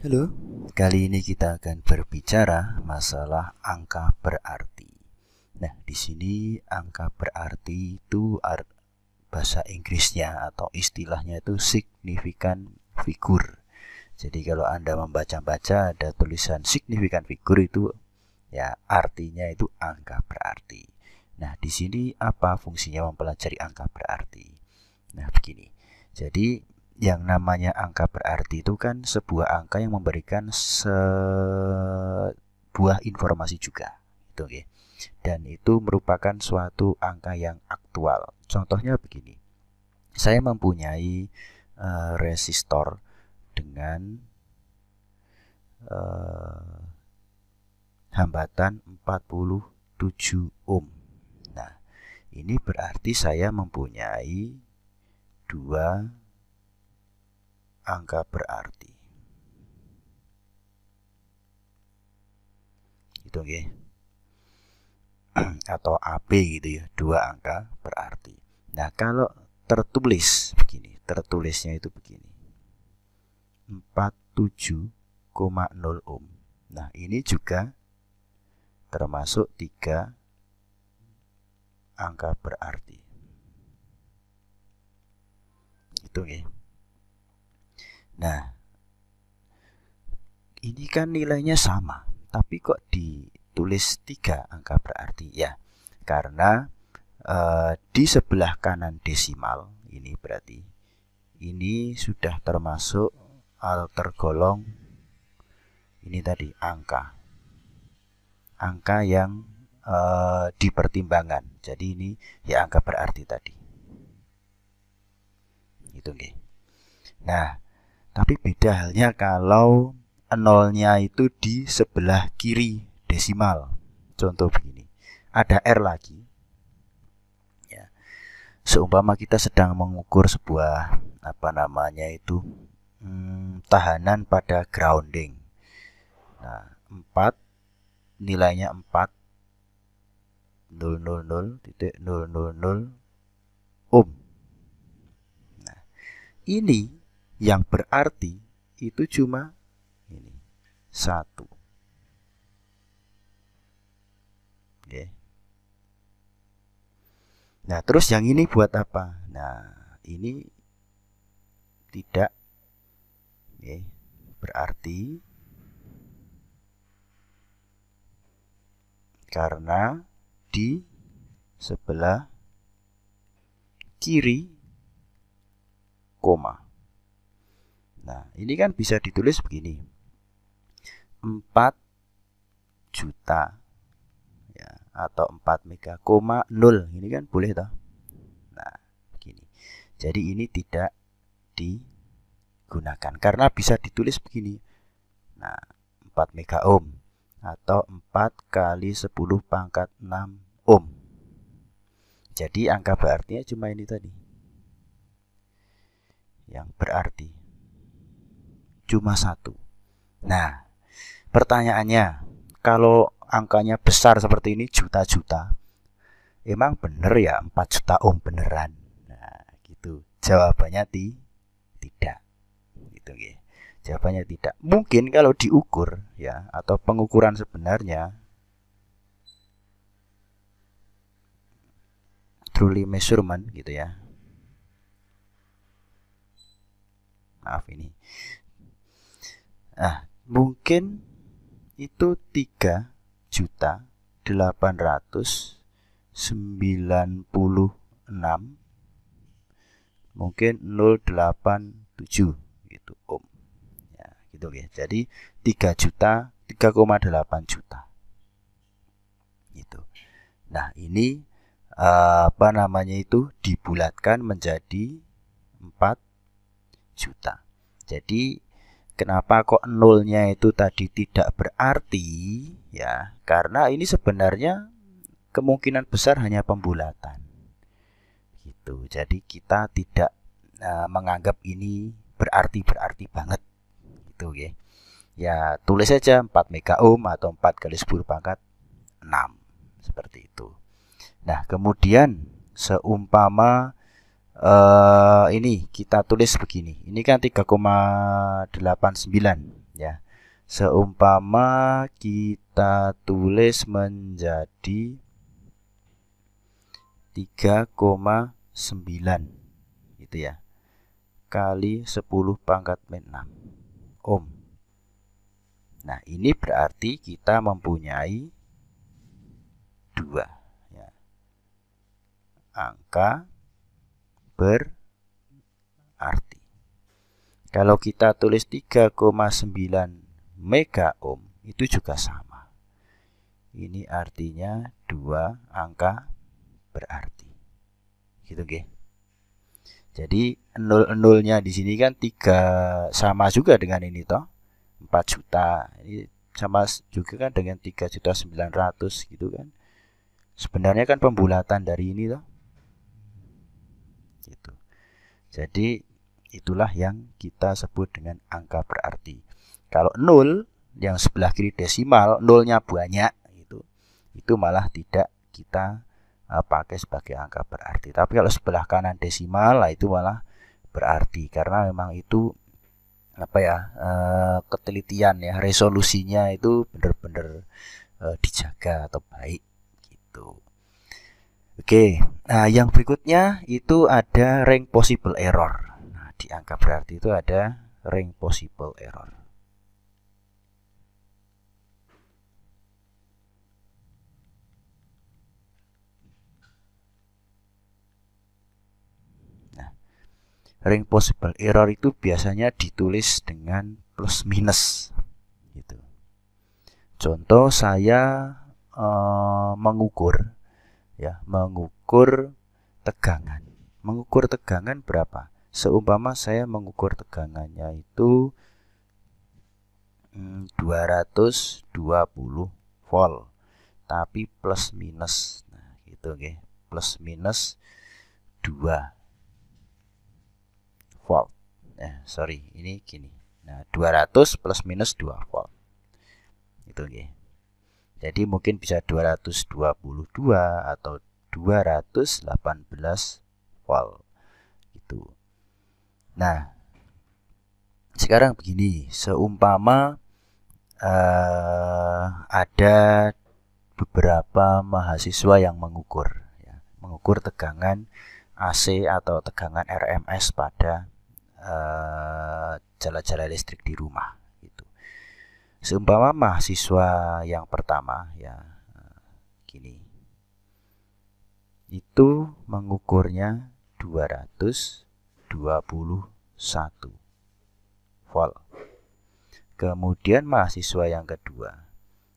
Halo, kali ini kita akan berbicara masalah angka berarti. Nah, di sini angka berarti itu art, bahasa Inggrisnya atau istilahnya itu significant figure. Jadi kalau Anda membaca-baca ada tulisan signifikan figur itu ya artinya itu angka berarti. Nah, di sini apa fungsinya mempelajari angka berarti? Nah, begini. Jadi yang namanya angka berarti itu kan sebuah angka yang memberikan sebuah informasi juga itu okay. dan itu merupakan suatu angka yang aktual contohnya begini saya mempunyai uh, resistor dengan uh, hambatan 47 ohm nah ini berarti saya mempunyai dua angka berarti. Itu nggih. Okay? atau AB gitu ya, dua angka berarti. Nah, kalau tertulis begini, tertulisnya itu begini. 47,0 ohm. Nah, ini juga termasuk tiga angka berarti. Itu ya. Nah, ini kan nilainya sama, tapi kok ditulis tiga angka berarti ya? Karena e, di sebelah kanan desimal ini berarti ini sudah termasuk atau tergolong ini tadi angka, angka yang e, eh, dipertimbangkan. Jadi ini ya angka berarti tadi. Itu nih. Nah, tapi beda halnya kalau nolnya itu di sebelah kiri desimal. Contoh begini. Ada R lagi. Ya. Seumpama kita sedang mengukur sebuah apa namanya itu hmm, tahanan pada grounding. Nah, 4 nilainya 4 000.000 ohm. Nah, ini yang berarti itu cuma ini satu. Oke. Nah, terus yang ini buat apa? Nah, ini tidak Oke. berarti karena di sebelah kiri koma. Nah, ini kan bisa ditulis begini. 4 juta ya atau 4 mega koma 0 ini kan boleh toh. Nah, begini. Jadi ini tidak digunakan karena bisa ditulis begini. Nah, 4 mega ohm atau 4 kali 10 pangkat 6 ohm. Jadi angka berartinya cuma ini tadi. Yang berarti cuma satu. Nah, pertanyaannya, kalau angkanya besar seperti ini juta-juta, emang bener ya 4 juta om beneran? Nah, gitu. Jawabannya ti tidak. Gitu ya. Jawabannya tidak. Mungkin kalau diukur ya atau pengukuran sebenarnya truly measurement gitu ya. Maaf ini. Nah, mungkin itu 3 juta 896 mungkin 087 gitu Om. Ya, gitu ya. Jadi 3 juta 3,8 juta. Itu. Nah, ini eh, apa namanya itu dibulatkan menjadi 4 juta. Jadi Kenapa kok nolnya itu tadi tidak berarti? Ya, karena ini sebenarnya kemungkinan besar hanya pembulatan. Gitu. Jadi kita tidak uh, menganggap ini berarti-berarti banget. Gitu ya. Ya, tulis saja 4 mega ohm atau 4 kali 10 pangkat 6 seperti itu. Nah, kemudian seumpama Eh, ini kita tulis begini. Ini kan 3,89 ya. Seumpama kita tulis menjadi 3,9 gitu ya. Kali 10 pangkat 6 ohm. Nah, ini berarti kita mempunyai dua ya. angka berarti. Kalau kita tulis 3,9 mega ohm itu juga sama. Ini artinya dua angka berarti. Gitu, nggih. Jadi 0-0-nya di sini kan tiga sama juga dengan ini toh. 4 juta. Ini sama juga kan dengan 3 juta 900 gitu kan. Sebenarnya kan pembulatan dari ini toh. Jadi itulah yang kita sebut dengan angka berarti. Kalau nol yang sebelah kiri desimal, nolnya banyak itu itu malah tidak kita e, pakai sebagai angka berarti. Tapi kalau sebelah kanan desimal, lah itu malah berarti karena memang itu apa ya uh, ketelitian ya resolusinya itu benar-benar uh, dijaga atau baik gitu. Oke, nah yang berikutnya itu ada rank possible error. Nah, di angka berarti itu ada rank possible error. Nah, rank possible error itu biasanya ditulis dengan plus minus gitu. Contoh saya eh, mengukur ya mengukur tegangan mengukur tegangan berapa seumpama saya mengukur tegangannya itu 220 hmm, volt tapi plus minus nah gitu oke okay. plus minus 2 volt eh sorry ini gini nah 200 plus minus 2 volt itu oke okay. Jadi mungkin bisa 222 atau 218 volt gitu. Nah, sekarang begini, seumpama uh, ada beberapa mahasiswa yang mengukur ya, mengukur tegangan AC atau tegangan RMS pada eh, jala-jala uh, listrik di rumah. Seumpama mahasiswa yang pertama ya gini. Itu mengukurnya 221 volt. Kemudian mahasiswa yang kedua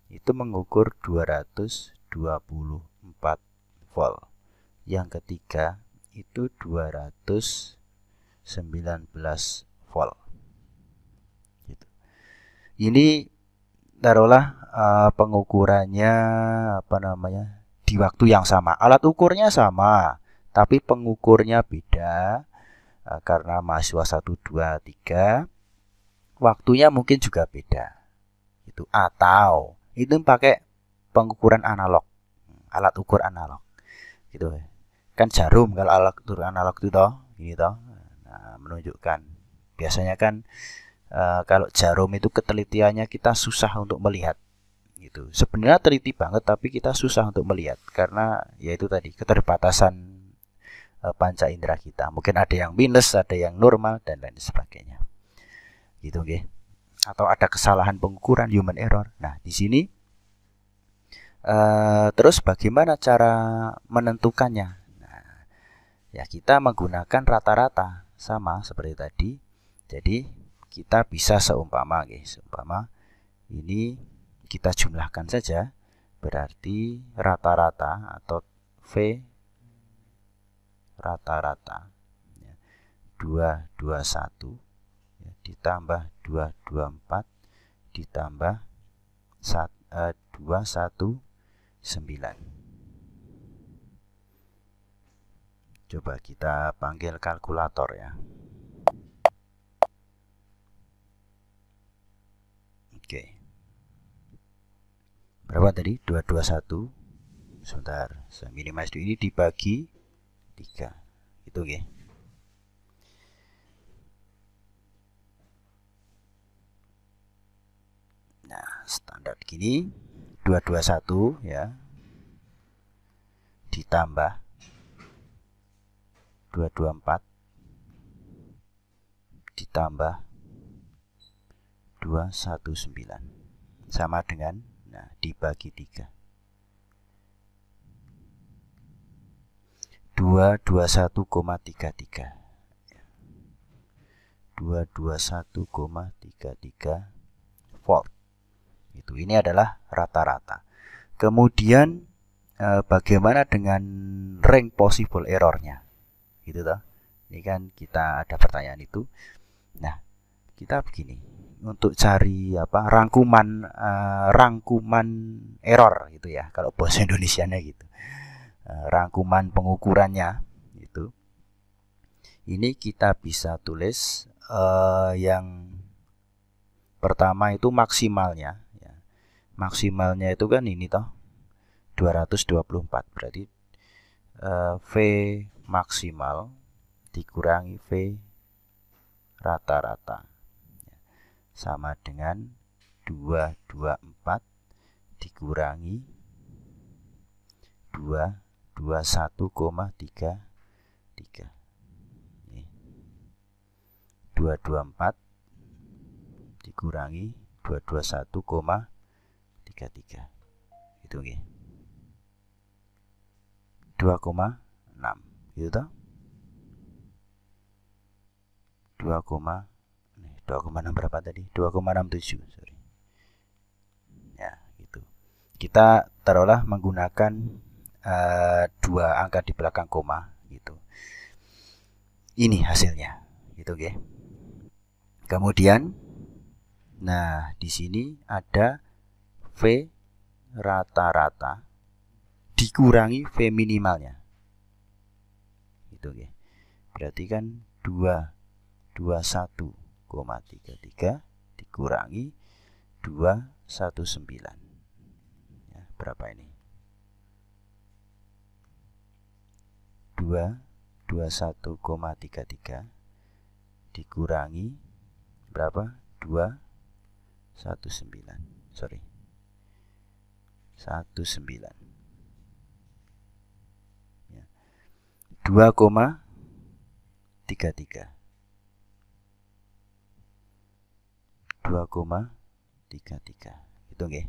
itu mengukur 224 volt. Yang ketiga itu 219 volt. Gitu. Ini taruhlah uh, pengukurannya apa namanya di waktu yang sama. Alat ukurnya sama, tapi pengukurnya beda uh, karena mahasiswa 1 2 3 waktunya mungkin juga beda. Itu atau itu pakai pengukuran analog, alat ukur analog. Gitu. Kan jarum kalau alat ukur analog itu toh, gitu toh. Nah, menunjukkan biasanya kan e, kalau jarum itu ketelitiannya kita susah untuk melihat gitu. Sebenarnya teliti banget tapi kita susah untuk melihat karena yaitu tadi keterbatasan e, panca indera kita. Mungkin ada yang minus, ada yang normal dan lain sebagainya. Gitu oke Okay? Atau ada kesalahan pengukuran human error. Nah, di sini uh, terus bagaimana cara menentukannya? Nah, ya kita menggunakan rata-rata sama seperti tadi. Jadi kita bisa seumpama guys seumpama ini kita jumlahkan saja berarti rata-rata atau V rata-rata ya, 221 ya, ditambah 224 ditambah eh, dua satu 219 coba kita panggil kalkulator ya berapa tadi 221 sebentar saya minimize dulu ini dibagi 3 itu oke okay. nah standar gini 221 ya ditambah 224 ditambah 219 sama dengan Nah, dibagi 3. 221,33. 221,33 volt. Itu ini adalah rata-rata. Kemudian eh, bagaimana dengan range possible errornya? Gitu toh. Ini kan kita ada pertanyaan itu. Nah, kita begini untuk cari apa rangkuman uh, rangkuman error gitu ya kalau bahasa Indonesianya gitu uh, rangkuman pengukurannya itu ini kita bisa tulis uh, yang pertama itu maksimalnya ya. maksimalnya itu kan ini toh 224 berarti uh, V maksimal dikurangi V rata-rata sama dengan 224 dikurangi 221,33 224 dikurangi 221,33 itu nggih 2,6 gitu 2,6 2,6 berapa tadi 2,67 sorry ya gitu kita taruhlah menggunakan uh, dua angka di belakang koma gitu ini hasilnya gitu ya kemudian nah di sini ada v rata-rata dikurangi v minimalnya gitu ya berarti kan 2 21 2,33 dikurangi 219. Ya, berapa ini? 221,33 dikurangi berapa? 219. Sorry. 19. 2,33 2,33 gitu nggih.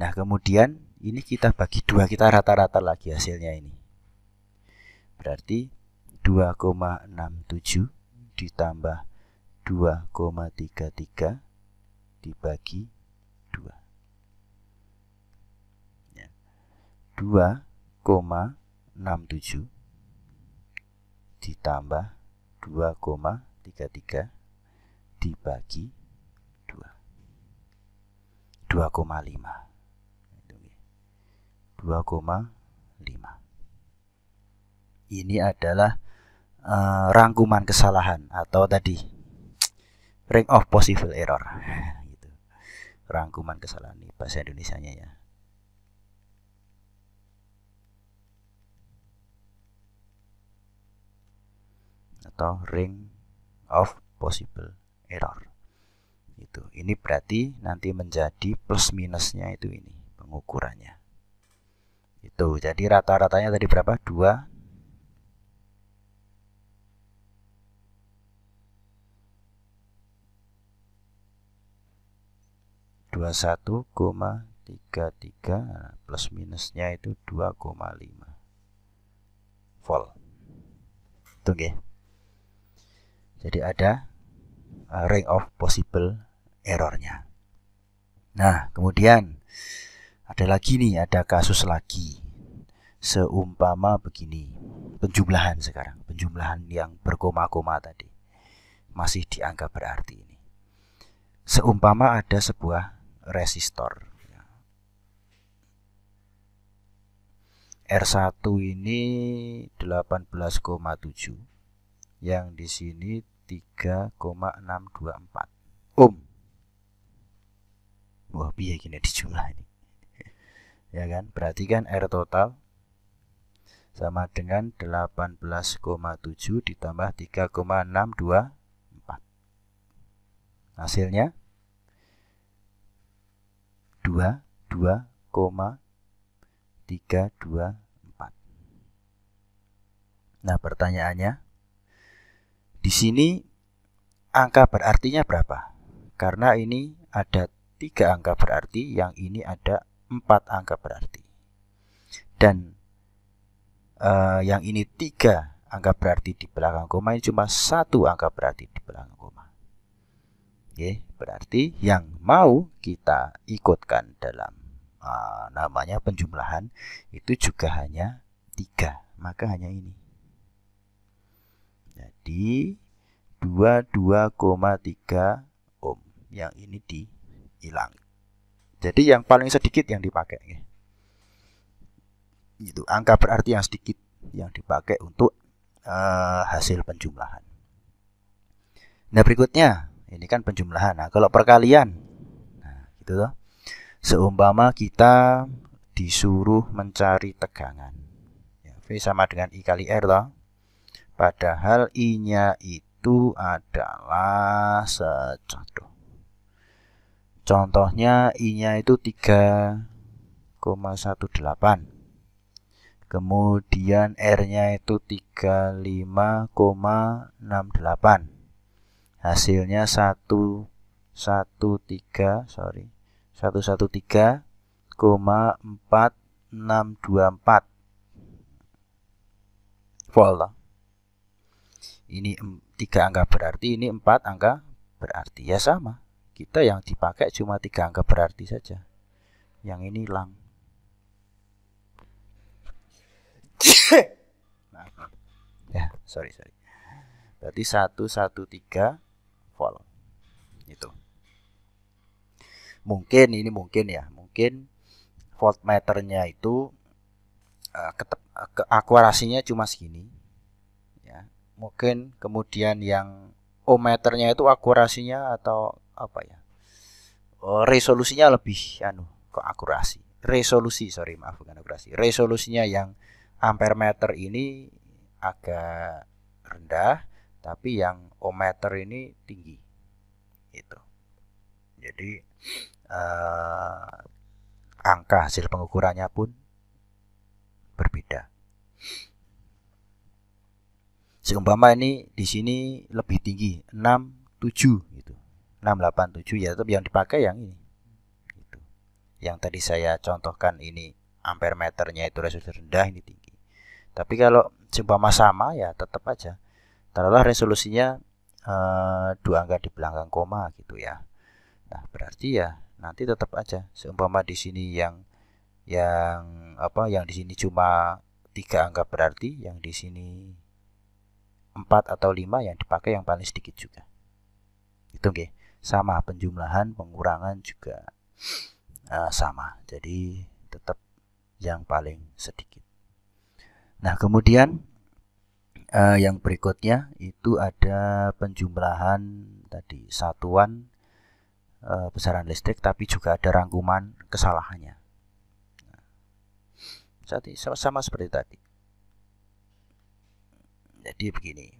Nah, kemudian ini kita bagi dua kita rata-rata lagi hasilnya ini. Berarti 2,67 ditambah 2,33 dibagi 2. Ya. 2,67 ditambah 2,33 dibagi 2,5 2,5 ini adalah uh, rangkuman kesalahan atau tadi ring of possible error gitu. rangkuman kesalahan ini bahasa Indonesia nya ya atau ring of possible error itu ini berarti nanti menjadi plus minusnya itu ini pengukurannya itu jadi rata-ratanya tadi berapa dua dua satu koma tiga tiga nah, plus minusnya itu dua koma lima volt itu ya jadi ada uh, range of possible errornya. Nah, kemudian ada lagi nih, ada kasus lagi. Seumpama begini, penjumlahan sekarang, penjumlahan yang berkoma-koma tadi masih dianggap berarti ini. Seumpama ada sebuah resistor. R1 ini 18,7 yang di sini 3,624 ohm. Wah biaya gini dijumlah ini Ya kan berarti kan R total sama dengan 18,7 ditambah 3,624 Hasilnya 22,324. Nah pertanyaannya di sini angka berartinya berapa? Karena ini ada tiga angka berarti, yang ini ada empat angka berarti. Dan uh, yang ini tiga angka berarti di belakang koma, ini cuma satu angka berarti di belakang koma. Oke, berarti yang mau kita ikutkan dalam uh, namanya penjumlahan itu juga hanya tiga, maka hanya ini. Jadi 22,3 ohm. Yang ini di hilang. Jadi yang paling sedikit yang dipakai. Itu angka berarti yang sedikit yang dipakai untuk uh, hasil penjumlahan. Nah berikutnya ini kan penjumlahan. Nah kalau perkalian, nah, gitu loh. Seumpama kita disuruh mencari tegangan, ya, v sama dengan i kali r loh. Padahal i-nya itu adalah secaduh. Contohnya I-nya itu 3,18. Kemudian R-nya itu 35,68. Hasilnya 113, sorry 113,4624 volt ini tiga angka berarti ini empat angka berarti ya sama kita yang dipakai cuma tiga angka berarti saja yang ini hilang nah, ya sorry sorry berarti 113 volt itu mungkin ini mungkin ya mungkin voltmeternya itu uh, ke akurasinya cuma segini ya mungkin kemudian yang ohmmeternya itu akurasinya atau apa ya oh, resolusinya lebih anu ke akurasi resolusi sorry maaf bukan akurasi resolusinya yang ampere meter ini agak rendah tapi yang ohmmeter ini tinggi itu jadi eh, angka hasil pengukurannya pun berbeda seumpama ini di sini lebih tinggi 6 7 gitu 687 ya tetap yang dipakai yang ini gitu. yang tadi saya contohkan ini ampere meternya itu resolusi rendah ini tinggi tapi kalau seumpama sama ya tetap aja taruhlah resolusinya eh, dua angka di belakang koma gitu ya nah berarti ya nanti tetap aja seumpama di sini yang yang apa yang di sini cuma tiga angka berarti yang di sini empat atau lima yang dipakai yang paling sedikit juga itu okay sama penjumlahan pengurangan juga uh, sama jadi tetap yang paling sedikit nah kemudian uh, yang berikutnya itu ada penjumlahan tadi satuan uh, besaran listrik tapi juga ada rangkuman kesalahannya jadi sama, sama seperti tadi jadi begini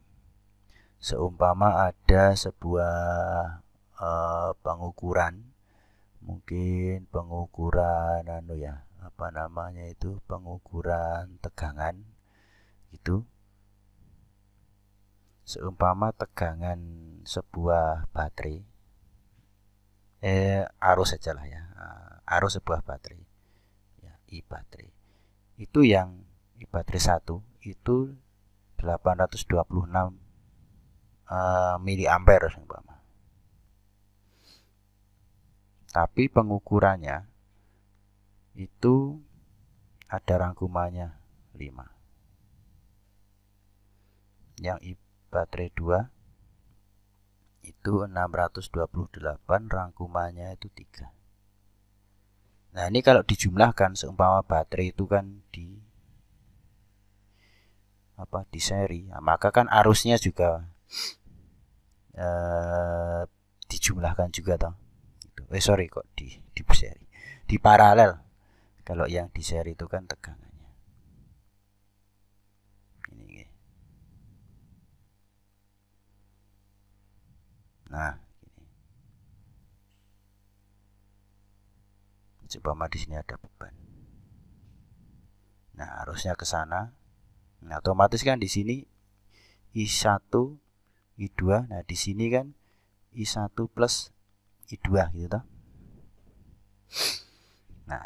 seumpama ada sebuah uh, pengukuran mungkin pengukuran anu ya apa namanya itu pengukuran tegangan itu seumpama tegangan sebuah baterai eh arus saja lah ya eh, arus sebuah baterai ya i baterai itu yang i baterai satu itu 826 uh, ampere seumpama tapi pengukurannya itu ada rangkumannya 5. Yang I baterai 2 itu 628 rangkumannya itu 3. Nah, ini kalau dijumlahkan seumpama baterai itu kan di apa di seri, nah, maka kan arusnya juga eh, dijumlahkan juga toh eh sorry kok di di seri di paralel kalau yang di seri itu kan tegangannya ini nah ini coba di sini ada beban nah harusnya ke sana nah otomatis kan di sini i1 i2 nah di sini kan i1 plus I2 gitu toh. Nah,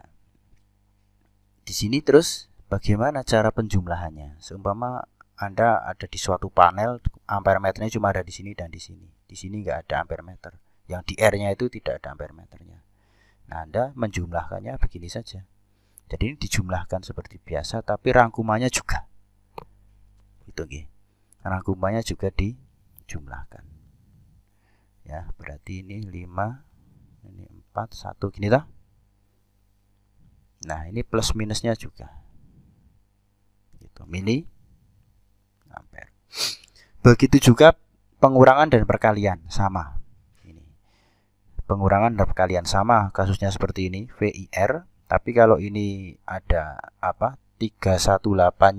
di sini terus bagaimana cara penjumlahannya? Seumpama Anda ada di suatu panel, ampere cuma ada di sini dan di sini. Di sini enggak ada ampere Yang di R-nya itu tidak ada ampere Nah, Anda menjumlahkannya begini saja. Jadi ini dijumlahkan seperti biasa, tapi rangkumannya juga. Itu nggih. Rangkumannya juga dijumlahkan ya berarti ini 5 ini 4 1 gini toh nah ini plus minusnya juga itu mini ampere begitu juga pengurangan dan perkalian sama ini pengurangan dan perkalian sama kasusnya seperti ini VIR tapi kalau ini ada apa 318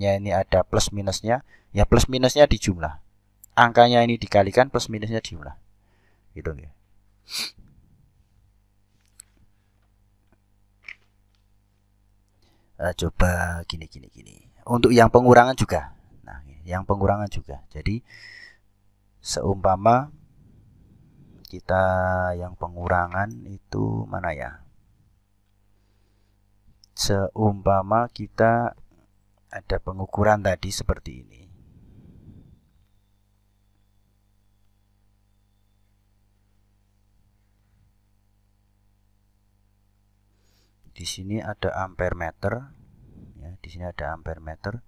nya ini ada plus minusnya ya plus minusnya dijumlah angkanya ini dikalikan plus minusnya jumlah gitu nih. Ya. Eh, nah, coba gini gini gini untuk yang pengurangan juga nah yang pengurangan juga jadi seumpama kita yang pengurangan itu mana ya seumpama kita ada pengukuran tadi seperti ini di sini ada ampere meter ya di sini ada ampere meter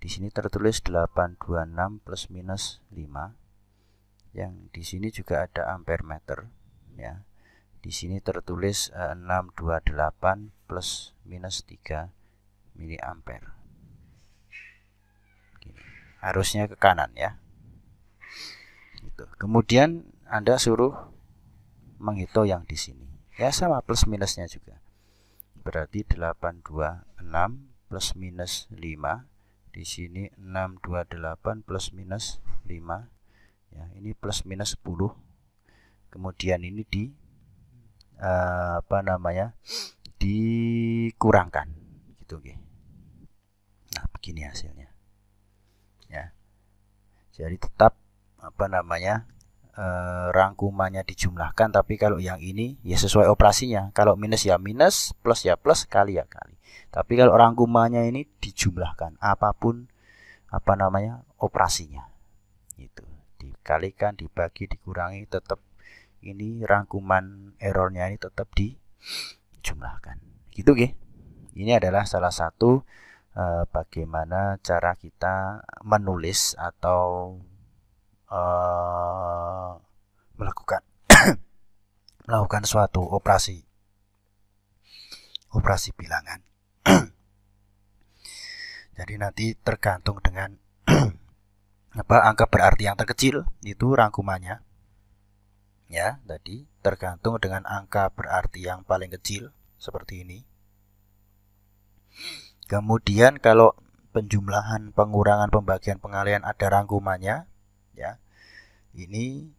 di sini tertulis 826 plus minus 5 yang di sini juga ada ampere meter ya di sini tertulis 628 eh, plus minus 3 mili ampere harusnya ke kanan ya gitu. kemudian anda suruh menghitung yang di sini ya sama plus minusnya juga berarti 826 plus minus 5 di sini 628 plus minus 5 ya ini plus minus 10 kemudian ini di uh, apa namanya dikurangkan gitu okay. nah begini hasilnya ya jadi tetap apa namanya Eh, rangkumannya dijumlahkan tapi kalau yang ini ya sesuai operasinya kalau minus ya minus plus ya plus kali ya kali tapi kalau rangkumannya ini dijumlahkan apapun apa namanya operasinya itu dikalikan dibagi dikurangi tetap ini rangkuman errornya ini tetap dijumlahkan gitu ya ini adalah salah satu eh, bagaimana cara kita menulis atau Eh, melakukan melakukan suatu operasi operasi bilangan. Jadi nanti tergantung dengan apa angka berarti yang terkecil itu rangkumannya. Ya, tadi tergantung dengan angka berarti yang paling kecil seperti ini. Kemudian kalau penjumlahan, pengurangan, pembagian, pengalian ada rangkumannya, ya ini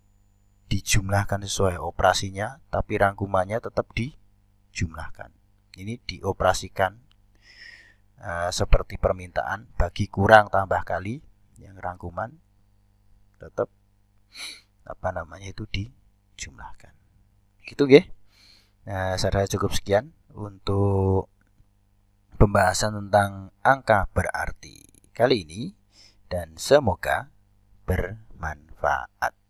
dijumlahkan sesuai operasinya, tapi rangkumannya tetap dijumlahkan. Ini dioperasikan e, seperti permintaan bagi kurang tambah kali yang rangkuman tetap apa namanya itu dijumlahkan. Gitu ya. Nah, saya cukup sekian untuk pembahasan tentang angka berarti kali ini dan semoga bermanfaat. para a